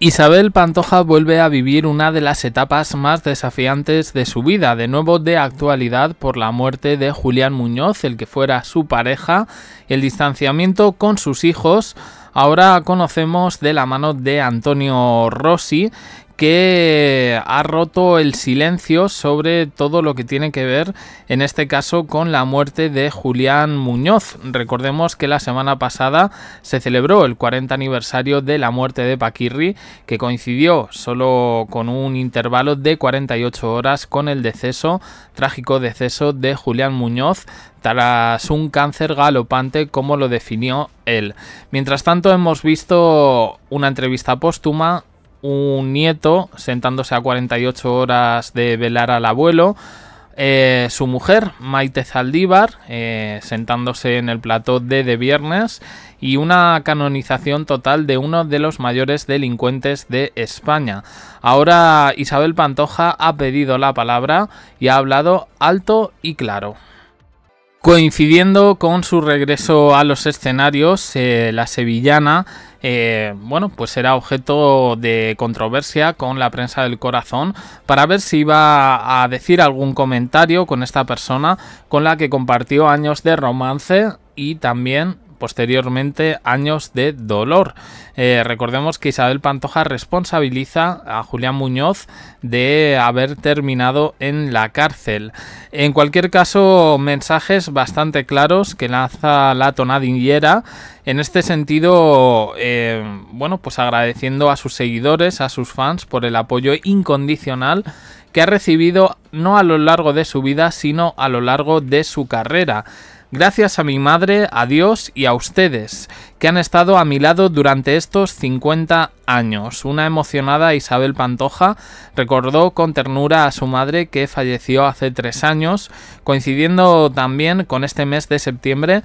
Isabel Pantoja vuelve a vivir una de las etapas más desafiantes de su vida, de nuevo de actualidad por la muerte de Julián Muñoz, el que fuera su pareja, el distanciamiento con sus hijos, Ahora conocemos de la mano de Antonio Rossi que ha roto el silencio sobre todo lo que tiene que ver, en este caso, con la muerte de Julián Muñoz. Recordemos que la semana pasada se celebró el 40 aniversario de la muerte de Paquirri, que coincidió solo con un intervalo de 48 horas con el deceso, trágico deceso de Julián Muñoz, tras un cáncer galopante como lo definió él. Mientras tanto hemos visto una entrevista póstuma un nieto sentándose a 48 horas de velar al abuelo. Eh, su mujer, Maite Zaldívar, eh, sentándose en el plató de De Viernes, y una canonización total de uno de los mayores delincuentes de España. Ahora Isabel Pantoja ha pedido la palabra y ha hablado alto y claro. Coincidiendo con su regreso a los escenarios, eh, la sevillana, eh, bueno, pues era objeto de controversia con la prensa del corazón para ver si iba a decir algún comentario con esta persona con la que compartió años de romance y también posteriormente años de dolor. Eh, recordemos que Isabel Pantoja responsabiliza a Julián Muñoz de haber terminado en la cárcel. En cualquier caso, mensajes bastante claros que lanza la tonadillera. En este sentido, eh, bueno, pues agradeciendo a sus seguidores, a sus fans, por el apoyo incondicional que ha recibido no a lo largo de su vida, sino a lo largo de su carrera. Gracias a mi madre, a Dios y a ustedes, que han estado a mi lado durante estos 50 años. Una emocionada Isabel Pantoja recordó con ternura a su madre que falleció hace tres años, coincidiendo también con este mes de septiembre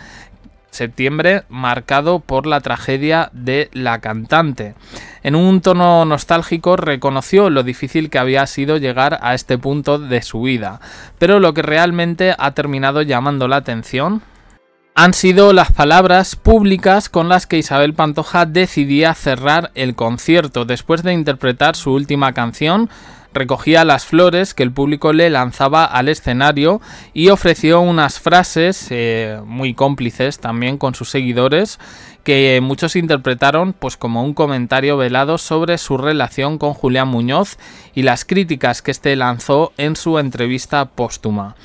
septiembre marcado por la tragedia de la cantante. En un tono nostálgico reconoció lo difícil que había sido llegar a este punto de su vida, pero lo que realmente ha terminado llamando la atención han sido las palabras públicas con las que Isabel Pantoja decidía cerrar el concierto después de interpretar su última canción recogía las flores que el público le lanzaba al escenario y ofreció unas frases eh, muy cómplices también con sus seguidores que muchos interpretaron pues como un comentario velado sobre su relación con Julián Muñoz y las críticas que este lanzó en su entrevista póstuma.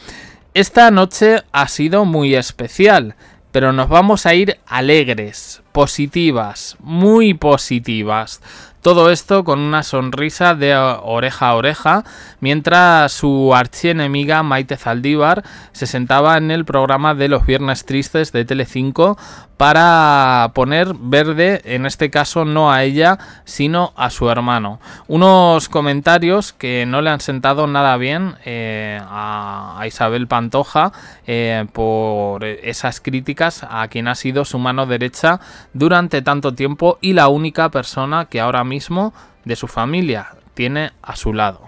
Esta noche ha sido muy especial, pero nos vamos a ir alegres, positivas, muy positivas. Todo esto con una sonrisa de oreja a oreja, mientras su archienemiga Maite Zaldívar se sentaba en el programa de los Viernes Tristes de Telecinco para poner verde, en este caso no a ella, sino a su hermano. Unos comentarios que no le han sentado nada bien eh, a, Isabel Pantoja eh, por esas críticas a quien ha sido su mano derecha durante tanto tiempo y la única persona que ahora mismo de su familia tiene a su lado.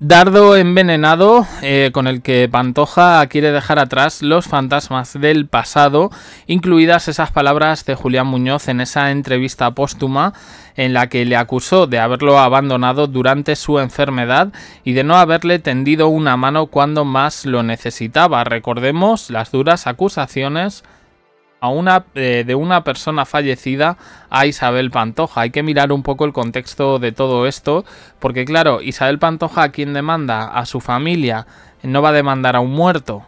Dardo envenenado eh, con el que Pantoja quiere dejar atrás los fantasmas del pasado, incluidas esas palabras de Julián Muñoz en esa entrevista póstuma en la que le acusó de haberlo abandonado durante su enfermedad y de no haberle tendido una mano cuando más lo necesitaba. Recordemos las duras acusaciones a una, eh, de una persona fallecida a Isabel Pantoja. Hay que mirar un poco el contexto de todo esto, porque claro, Isabel Pantoja quien demanda, a su familia, no va a demandar a un muerto.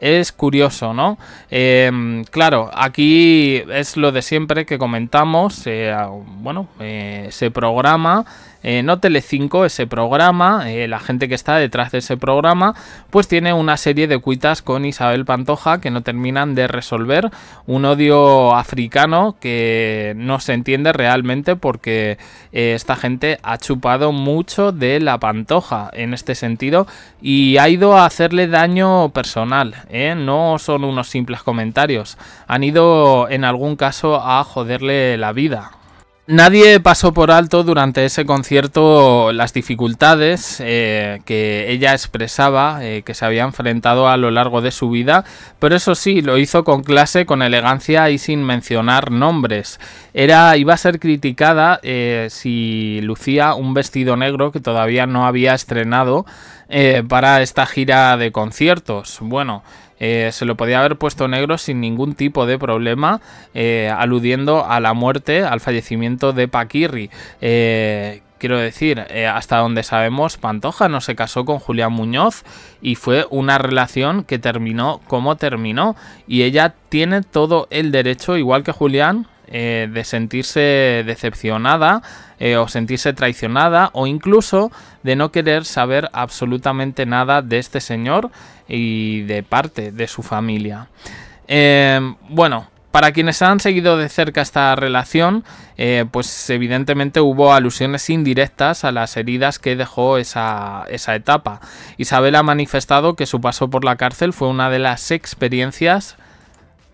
Es curioso, ¿no? Em, claro, aquí es lo de siempre que comentamos. Eh, bueno, eh, se programa eh, no 5 ese programa, eh, la gente que está detrás de ese programa, pues tiene una serie de cuitas con Isabel Pantoja que no terminan de resolver un odio africano que no se entiende realmente porque eh, esta gente ha chupado mucho de la Pantoja en este sentido y ha ido a hacerle daño personal, ¿eh? no son unos simples comentarios, han ido en algún caso a joderle la vida. Nadie pasó por alto durante ese concierto las dificultades eh, que ella expresaba, eh, que se había enfrentado a lo largo de su vida, pero eso sí, lo hizo con clase, con elegancia y sin mencionar nombres. Era, iba a ser criticada eh, si lucía un vestido negro que todavía no había estrenado para esta gira de conciertos. Bueno, eh, se lo podía haber puesto negro sin ningún tipo de problema, eh, aludiendo a la muerte, al fallecimiento de Paquirri. Eh, quiero decir, hasta donde sabemos, Pantoja no se casó con Julián Muñoz y fue una relación que terminó como terminó. Y ella tiene todo el derecho, igual que Julián, eh, de sentirse decepcionada eh, o sentirse traicionada o incluso de no querer saber absolutamente nada de este señor y de parte de su familia. Eh, bueno, para quienes han seguido de cerca esta relación, pues evidentemente hubo alusiones indirectas a las heridas que dejó esa, esa etapa. Isabel ha manifestado que su paso por la cárcel fue una de las experiencias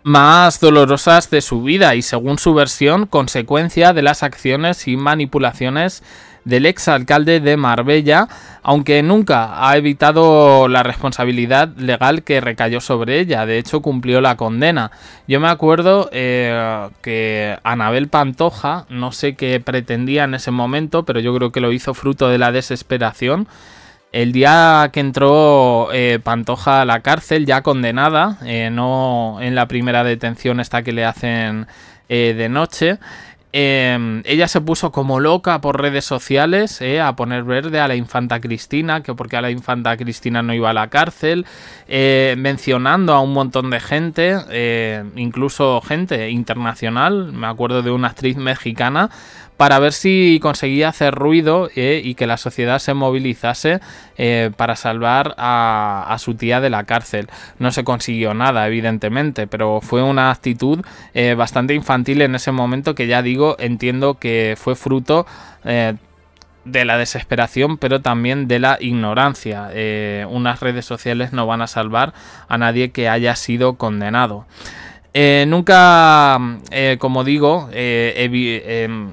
más dolorosas de su vida y según su versión consecuencia de las acciones y manipulaciones del exalcalde de Marbella, aunque nunca ha evitado la responsabilidad legal que recayó sobre ella. De hecho, cumplió la condena. Yo me acuerdo eh, que Anabel Pantoja, no sé qué pretendía en ese momento, pero yo creo que lo hizo fruto de la desesperación. El día que entró eh, Pantoja a la cárcel, ya condenada, eh, no en la primera detención esta que le hacen eh, de noche, em, ella se puso como loca por redes sociales a poner verde a la infanta Cristina, que porque a la infanta Cristina no iba a la cárcel, mencionando a un montón de gente, incluso gente internacional, me acuerdo de una actriz mexicana, para ver si conseguía hacer ruido eh, y que la sociedad se movilizase eh, para salvar a, su tía de la cárcel. No se consiguió nada, evidentemente, pero fue una actitud eh, bastante infantil en ese momento que ya digo, entiendo que fue fruto de la desesperación, pero también de la ignorancia. unas redes sociales no van a salvar a nadie que haya sido condenado. nunca, como digo, em,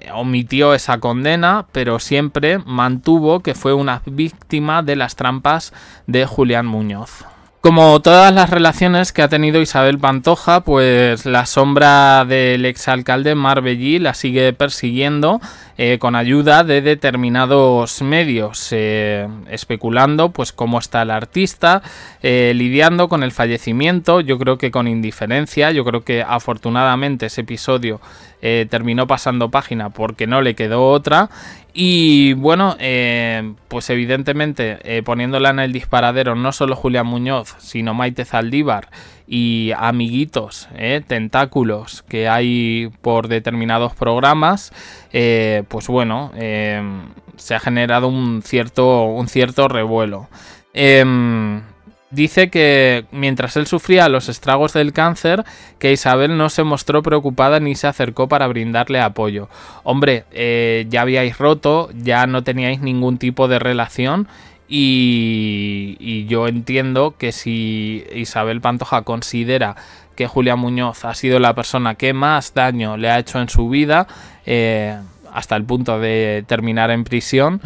eh, omitió esa condena, pero siempre mantuvo que fue una víctima de las trampas de Julián Muñoz. Como todas las relaciones que ha tenido Isabel Pantoja, pues la sombra del exalcalde Marbellí la sigue persiguiendo eh, con ayuda de determinados medios, eh, especulando pues cómo está el artista, lidiando con el fallecimiento, yo creo que con indiferencia, yo creo que afortunadamente ese episodio eh, terminó pasando página porque no le quedó otra. Y bueno, eh, pues evidentemente eh, poniéndola en el disparadero no solo Julián Muñoz, sino Maite Zaldívar y amiguitos, tentáculos que hay por determinados programas, pues bueno, se ha generado un cierto, un cierto revuelo. Em, dice que mientras él sufría los estragos del cáncer, que Isabel no se mostró preocupada ni se acercó para brindarle apoyo. Hombre, eh, ya habíais roto, ya no teníais ningún tipo de relación y, yo entiendo que si Isabel Pantoja considera que Julia Muñoz ha sido la persona que más daño le ha hecho en su vida, eh, hasta el punto de terminar en prisión,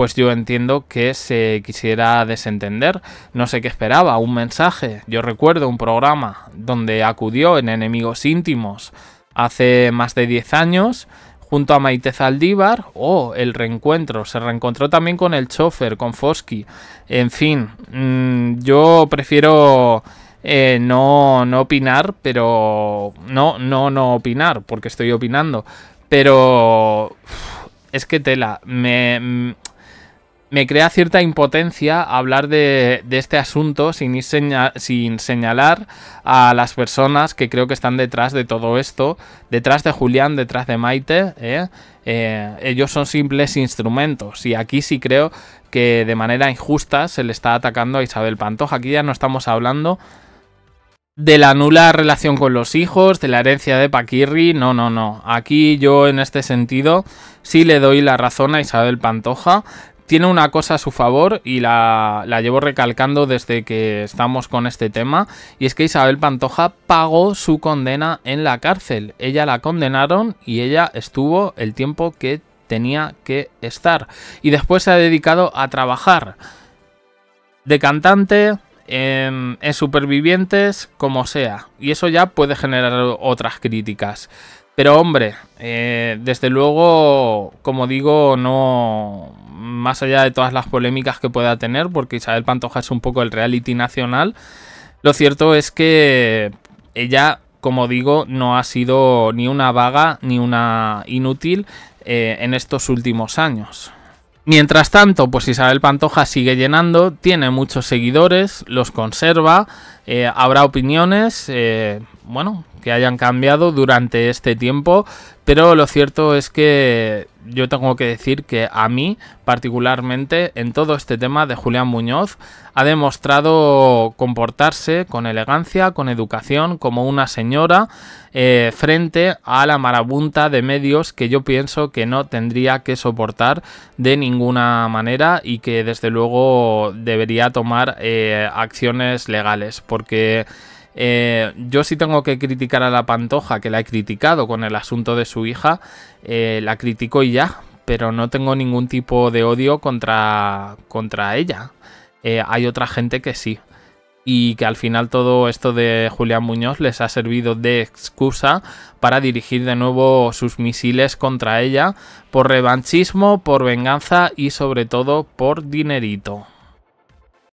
pues yo entiendo que se quisiera desentender. No sé qué esperaba, un mensaje. Yo recuerdo un programa donde acudió en Enemigos Íntimos hace más de 10 años junto a Maite Zaldívar o oh, el reencuentro. Se reencontró también con el chofer, con Fosky. En fin, mm, yo prefiero eh, no, no opinar, pero no, no, no opinar, porque estoy opinando. Pero es que tela, me, mm, me crea cierta impotencia hablar de, este asunto sin, sin señalar a las personas que creo que están detrás de todo esto, detrás de Julián, detrás de Maite. ¿eh? Eh, ellos son simples instrumentos y aquí sí creo que de manera injusta se le está atacando a Isabel Pantoja. Aquí ya no estamos hablando de la nula relación con los hijos, de la herencia de Paquirri, no, no, no. Aquí yo en este sentido sí le doy la razón a Isabel Pantoja, tiene una cosa a su favor y la, llevo recalcando desde que estamos con este tema, y es que Isabel Pantoja pagó su condena en la cárcel. Ella la condenaron y ella estuvo el tiempo que tenía que estar. Y después se ha dedicado a trabajar de cantante, en, em, en supervivientes, como sea. Y eso ya puede generar otras críticas. Pero hombre, eh, desde luego, como digo, no más allá de todas las polémicas que pueda tener, porque Isabel Pantoja es un poco el reality nacional, lo cierto es que ella, como digo, no ha sido ni una vaga ni una inútil eh, en estos últimos años. Mientras tanto, pues Isabel Pantoja sigue llenando, tiene muchos seguidores, los conserva, eh, habrá opiniones, bueno, que hayan cambiado durante este tiempo, pero lo cierto es que yo tengo que decir que a mí, particularmente, en todo este tema de Julián Muñoz, ha demostrado comportarse con elegancia, con educación, como una señora, eh, frente a la marabunta de medios que yo pienso que no tendría que soportar de ninguna manera y que desde luego debería tomar eh, acciones legales, porque... Eh, yo sí tengo que criticar a la Pantoja, que la he criticado con el asunto de su hija, eh, la critico y ya, pero no tengo ningún tipo de odio contra, contra ella. Eh, hay otra gente que sí. Y que al final todo esto de Julián Muñoz les ha servido de excusa para dirigir de nuevo sus misiles contra ella por revanchismo, por venganza y sobre todo por dinerito.